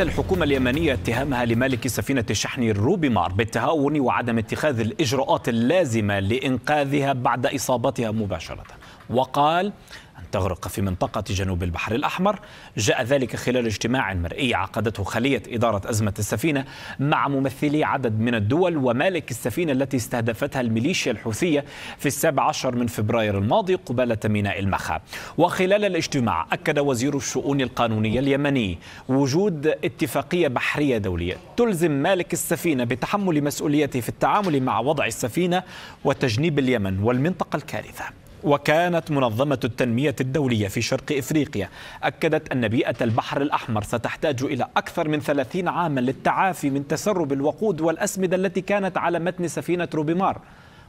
الحكومة اليمنية اتهامها لمالك سفينة الشحن الروبي مار بالتهاون وعدم اتخاذ الإجراءات اللازمة لإنقاذها بعد إصابتها مباشرة وقال أن تغرق في منطقة جنوب البحر الأحمر جاء ذلك خلال اجتماع مرئي عقدته خلية إدارة أزمة السفينة مع ممثلي عدد من الدول ومالك السفينة التي استهدفتها الميليشيا الحوثية في السابع عشر من فبراير الماضي قبالة ميناء المخا وخلال الاجتماع أكد وزير الشؤون القانونية اليمني وجود اتفاقية بحرية دولية تلزم مالك السفينة بتحمل مسؤوليته في التعامل مع وضع السفينة وتجنيب اليمن والمنطقة الكارثة وكانت منظمة التنمية الدولية في شرق إفريقيا أكدت أن بيئة البحر الأحمر ستحتاج إلى أكثر من 30 عاما للتعافي من تسرب الوقود والأسمدة التي كانت على متن سفينة روبيمار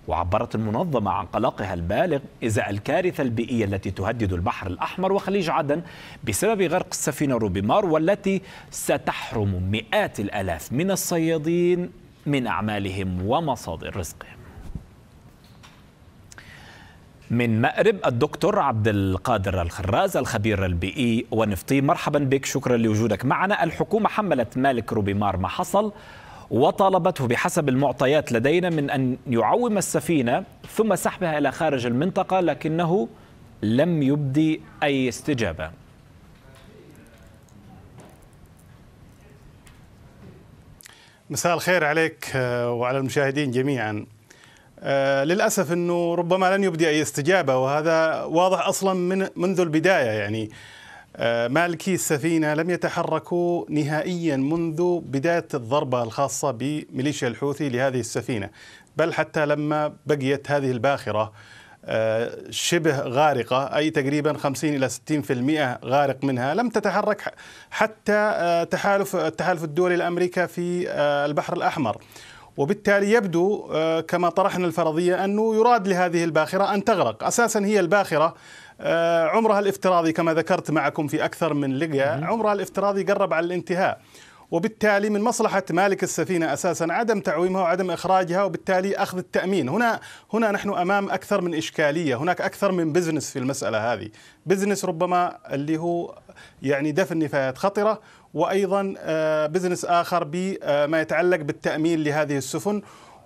وعبرت المنظمة عن قلقها البالغ إزاء الكارثة البيئية التي تهدد البحر الأحمر وخليج عدن بسبب غرق السفينة روبيمار والتي ستحرم مئات الألاف من الصيادين من أعمالهم ومصادر رزقهم من مأرب الدكتور عبد القادر الخراز الخبير البيئي والنفطي مرحبا بك شكرا لوجودك معنا الحكومة حملت مالك روبيمار ما حصل وطالبته بحسب المعطيات لدينا من أن يعوم السفينة ثم سحبها إلى خارج المنطقة لكنه لم يبدي أي استجابة مساء الخير عليك آه، وعلى المشاهدين جميعا آه، للاسف انه ربما لن يبدي اي استجابه وهذا واضح اصلا من منذ البدايه يعني آه، مالكي السفينه لم يتحركوا نهائيا منذ بدايه الضربه الخاصه بميليشيا الحوثي لهذه السفينه بل حتى لما بقيت هذه الباخره آه، شبه غارقة أي تقريبا 50 إلى 60% غارق منها لم تتحرك حتى تحالف التحالف الدولي الأمريكي في البحر الأحمر وبالتالي يبدو آه، كما طرحنا الفرضية أنه يراد لهذه الباخرة أن تغرق أساسا هي الباخرة آه، عمرها الافتراضي كما ذكرت معكم في أكثر من لقاء عمرها الافتراضي قرب على الانتهاء وبالتالي من مصلحة مالك السفينة أساسا عدم تعويمها وعدم إخراجها وبالتالي أخذ التأمين هنا هنا نحن أمام أكثر من إشكالية هناك أكثر من بزنس في المسألة هذه بزنس ربما اللي هو يعني دفن نفايات خطرة وأيضا بزنس آه، آخر بما يتعلق بالتأمين لهذه السفن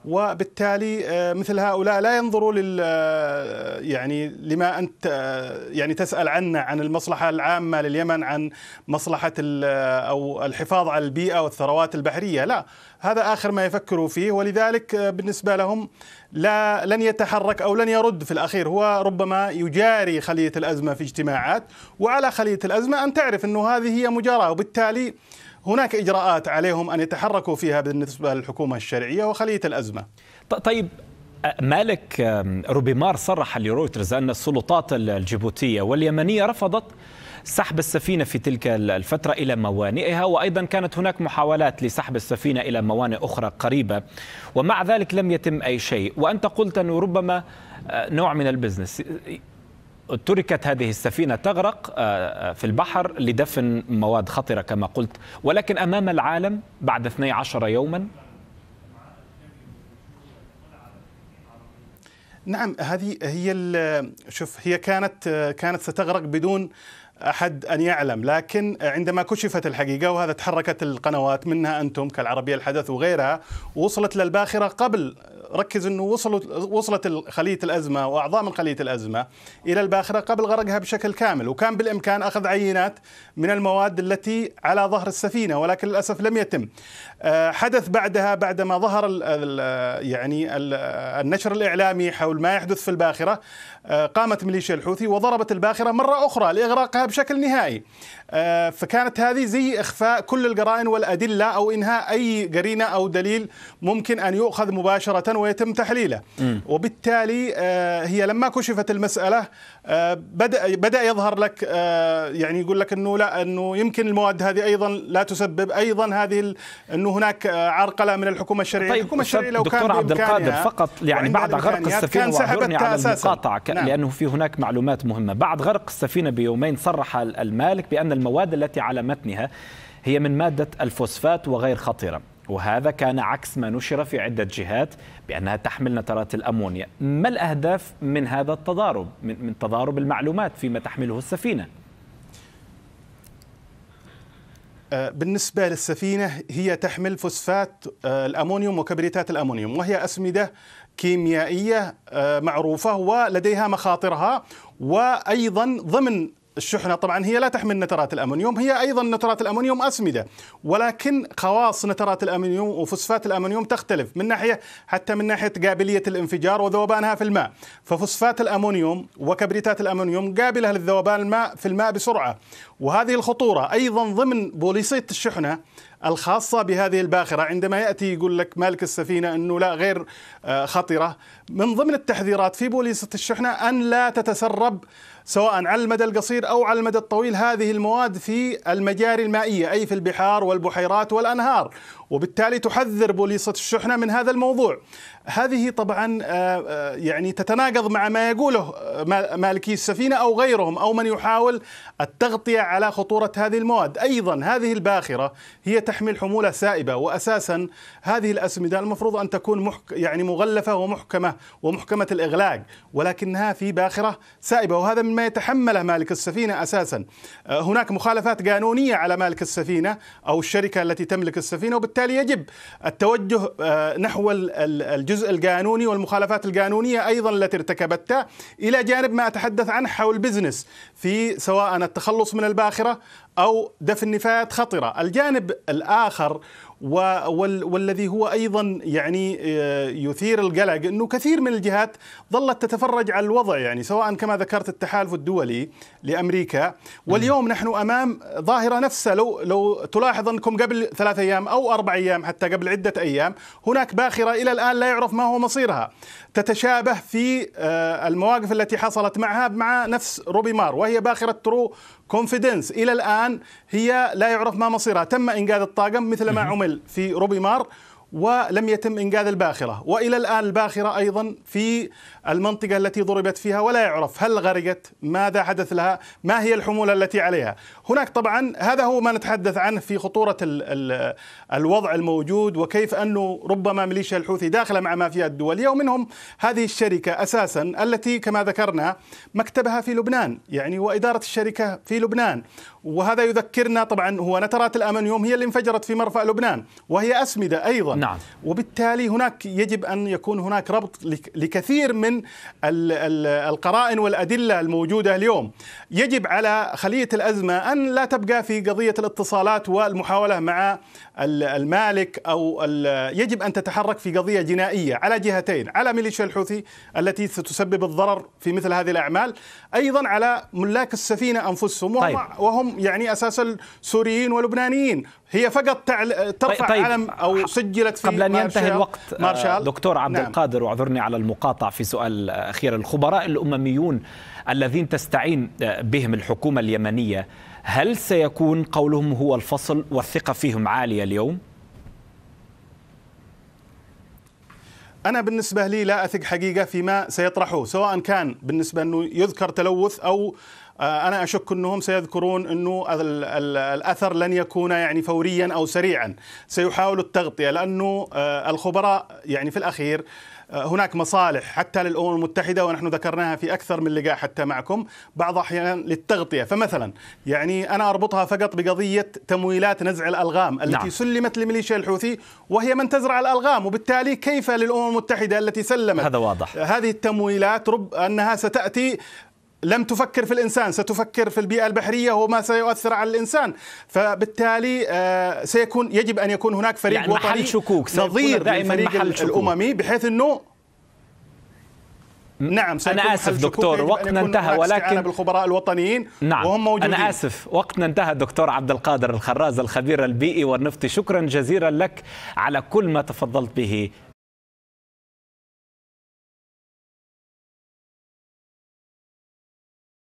وبالتالي آه، مثل هؤلاء لا ينظروا لل آه، يعني لما انت آه، يعني تسال عنه عن المصلحه العامه لليمن عن مصلحه او الحفاظ على البيئه والثروات البحريه لا هذا اخر ما يفكروا فيه ولذلك بالنسبه لهم لا لن يتحرك او لن يرد في الاخير هو ربما يجاري خليه الازمه في اجتماعات وعلى خليه الازمه ان تعرف انه هذه هي مجاراه وبالتالي هناك إجراءات عليهم أن يتحركوا فيها بالنسبة للحكومة الشرعية وخلية الأزمة طيب مالك روبيمار صرح لرويترز أن السلطات الجيبوتية واليمنية رفضت سحب السفينة في تلك الفترة إلى موانئها وأيضا كانت هناك محاولات لسحب السفينة إلى موانئ أخرى قريبة ومع ذلك لم يتم أي شيء وأنت قلت أنه ربما نوع من البزنس تركت هذه السفينة تغرق آه، آه، في البحر لدفن مواد خطرة كما قلت ولكن أمام العالم بعد 12 يوما نعم هذه هي شوف هي كانت آه، كانت ستغرق بدون احد ان يعلم، لكن عندما كشفت الحقيقه وهذا تحركت القنوات منها انتم كالعربيه الحدث وغيرها وصلت للباخره قبل ركز انه وصلت وصلت خليه الازمه واعضاء من خليه الازمه الى الباخره قبل غرقها بشكل كامل، وكان بالامكان اخذ عينات من المواد التي على ظهر السفينه ولكن للاسف لم يتم. آه، حدث بعدها بعدما ظهر يعني النشر الاعلامي حول ما يحدث في الباخره آه، قامت ميليشيا الحوثي وضربت الباخره مره اخرى لاغراقها بشكل نهائي آه، فكانت هذه زي إخفاء كل القرائن والأدلة أو إنهاء أي قرينة أو دليل ممكن أن يؤخذ مباشرة ويتم تحليله وبالتالي آه، هي لما كشفت المسألة آه، بدأ, بدأ يظهر لك يعني يقول لك أنه لا أنه يمكن المواد هذه أيضا لا تسبب أيضا هذه أنه هناك عرقلة من الحكومة الشرعية طيب الحكومة الشرعية لو كان عبد القادر فقط يعني بعد غرق السفينة كان سحبت على المقاطعة نعم. لأنه في هناك معلومات مهمة بعد غرق السفينة بيومين صرح صرح المالك بأن المواد التي على متنها هي من مادة الفوسفات وغير خطرة وهذا كان عكس ما نشر في عدة جهات بأنها تحمل نترات الأمونيا ما الأهداف من هذا التضارب من تضارب المعلومات فيما تحمله السفينة آه، بالنسبة للسفينة هي تحمل فوسفات آه، الأمونيوم وكبريتات الأمونيوم وهي أسمدة كيميائية آه، معروفة ولديها مخاطرها وأيضا ضمن الشحنه طبعا هي لا تحمل نترات الامونيوم هي ايضا نترات الامونيوم اسمده ولكن خواص نترات الامونيوم وفوسفات الامونيوم تختلف من ناحيه حتى من ناحيه قابليه الانفجار وذوبانها في الماء ففوسفات الامونيوم وكبريتات الامونيوم قابله للذوبان الماء في الماء بسرعه وهذه الخطوره ايضا ضمن بوليصيه الشحنه الخاصة بهذه الباخرة عندما يأتي يقول لك مالك السفينة أنه لا غير آه، خطرة من ضمن التحذيرات في بوليصة الشحنة أن لا تتسرب سواء على المدى القصير أو على المدى الطويل هذه المواد في المجاري المائية أي في البحار والبحيرات والأنهار وبالتالي تحذر بوليصة الشحنة من هذا الموضوع هذه طبعا آه، آه، يعني تتناقض مع ما يقوله آه، مالكي السفينه او غيرهم او من يحاول التغطيه على خطوره هذه المواد، ايضا هذه الباخره هي تحمل حموله سائبه واساسا هذه الاسمده المفروض ان تكون محك يعني مغلفه ومحكمه ومحكمه الاغلاق، ولكنها في باخره سائبه وهذا مما يتحمله مالك السفينه اساسا. هناك مخالفات قانونيه على مالك السفينه او الشركه التي تملك السفينه وبالتالي يجب التوجه نحو الجزء الجزء القانوني والمخالفات القانونية أيضا التي ارتكبتها إلى جانب ما أتحدث عنه حول بزنس في سواء التخلص من الباخرة أو دفن نفايات خطرة الجانب الآخر والذي هو ايضا يعني آه، يثير القلق انه كثير من الجهات ظلت تتفرج على الوضع يعني سواء كما ذكرت التحالف الدولي لامريكا واليوم نحن امام ظاهره نفسها لو لو تلاحظ انكم قبل ثلاثة ايام او اربع ايام حتى قبل عده ايام هناك باخره الى الان لا يعرف ما هو مصيرها تتشابه في آه، المواقف التي حصلت معها مع نفس روبي مار وهي باخره ترو كونفيدنس الى الان هي لا يعرف ما مصيرها تم انقاذ الطاقم مثل ما عمل في روبي مار ولم يتم انقاذ الباخرة وإلى الآن الباخرة أيضا في المنطقة التي ضربت فيها ولا يعرف هل غرقت ماذا حدث لها ما هي الحمولة التي عليها هناك طبعا هذا هو ما نتحدث عنه في خطورة الـ الـ الوضع الموجود وكيف أنه ربما ميليشيا الحوثي داخلة مع مافيا الدولية ومنهم هذه الشركة أساسا التي كما ذكرنا مكتبها في لبنان يعني وإدارة الشركة في لبنان وهذا يذكرنا طبعا هو نترات الأمنيوم هي اللي انفجرت في مرفأ لبنان وهي أسمدة أيضا نعم. وبالتالي هناك يجب أن يكون هناك ربط لكثير من القرائن والأدلة الموجودة اليوم يجب على خلية الأزمة أن لا تبقى في قضية الاتصالات والمحاولة مع المالك أو يجب أن تتحرك في قضية جنائية على جهتين على ميليشيا الحوثي التي ستسبب الضرر في مثل هذه الأعمال أيضا على ملاك السفينة أنفسهم وهم, طيب. وهم يعني أساسا سوريين ولبنانيين هي فقط ترفع طيب. طيب. علم أو سجل قتلت في قبل أن ينتهي الوقت آه، مارشال. دكتور عبد نعم. القادر واعذرني على المقاطعة في سؤال أخير الخبراء الأمميون الذين تستعين آه، بهم الحكومة اليمنية هل سيكون قولهم هو الفصل والثقة فيهم عالية اليوم؟ أنا بالنسبة لي لا أثق حقيقة فيما سيطرحه سواء كان بالنسبة أنه يذكر تلوث أو آه، انا اشك انهم سيذكرون انه الاثر لن يكون يعني فوريا او سريعا سيحاولوا التغطيه لانه آه، الخبراء يعني في الاخير آه، هناك مصالح حتى للامم المتحده ونحن ذكرناها في اكثر من لقاء حتى معكم بعض احيانا للتغطيه فمثلا يعني انا اربطها فقط بقضيه تمويلات نزع الالغام التي نعم. سلمت لميليشيا الحوثي وهي من تزرع الالغام وبالتالي كيف للامم المتحده التي سلمت هذا واضح هذه التمويلات رب انها ستاتي لم تفكر في الانسان ستفكر في البيئه البحريه وما سيؤثر على الانسان فبالتالي آه، سيكون يجب ان يكون هناك فريق يعني وطني محل شكوك نظير دائما محل شكوك. الاممي بحيث انه نعم انا اسف دكتور وقتنا انتهى ولكن بالخبراء الوطنيين نعم وهم موجودين انا اسف وقتنا انتهى دكتور عبد القادر الخراز الخبير البيئي والنفطي شكرا جزيلا لك على كل ما تفضلت به